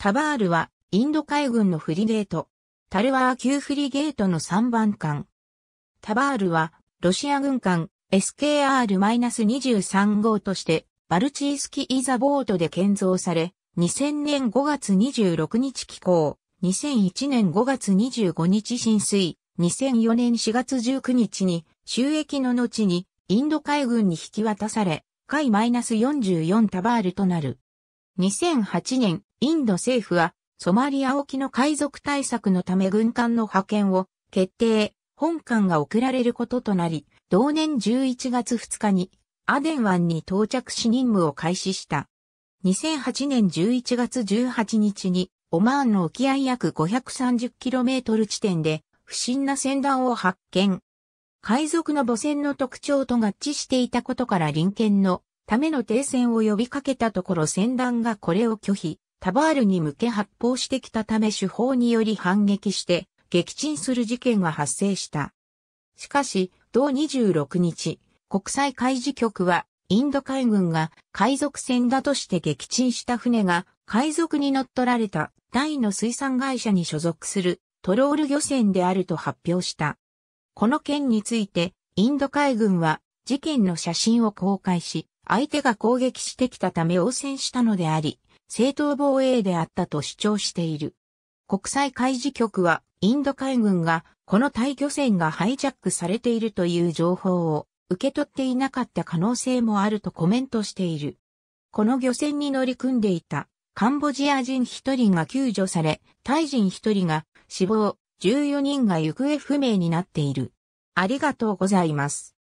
タバールはインド海軍のフリゲート。タルワー級フリゲートの3番艦。タバールはロシア軍艦 SKR-23 号としてバルチースキーザボートで建造され、2000年5月26日寄港、2001年5月25日浸水、2004年4月19日に収益の後にインド海軍に引き渡され、海 -44 タバールとなる。2008年インド政府は、ソマリア沖の海賊対策のため軍艦の派遣を決定、本艦が送られることとなり、同年11月2日にアデン湾に到着し任務を開始した。2008年11月18日にオマーンの沖合約 530km 地点で不審な船団を発見。海賊の母船の特徴と合致していたことから臨検のための停戦を呼びかけたところ船団がこれを拒否。タバールに向け発砲してきたため手法により反撃して撃沈する事件が発生した。しかし、同26日、国際海事局はインド海軍が海賊船だとして撃沈した船が海賊に乗っ取られた大の水産会社に所属するトロール漁船であると発表した。この件についてインド海軍は事件の写真を公開し、相手が攻撃してきたため応戦したのであり、正当防衛であったと主張している。国際海事局はインド海軍がこの大漁船がハイジャックされているという情報を受け取っていなかった可能性もあるとコメントしている。この漁船に乗り組んでいたカンボジア人一人が救助され、タイ人一人が死亡、14人が行方不明になっている。ありがとうございます。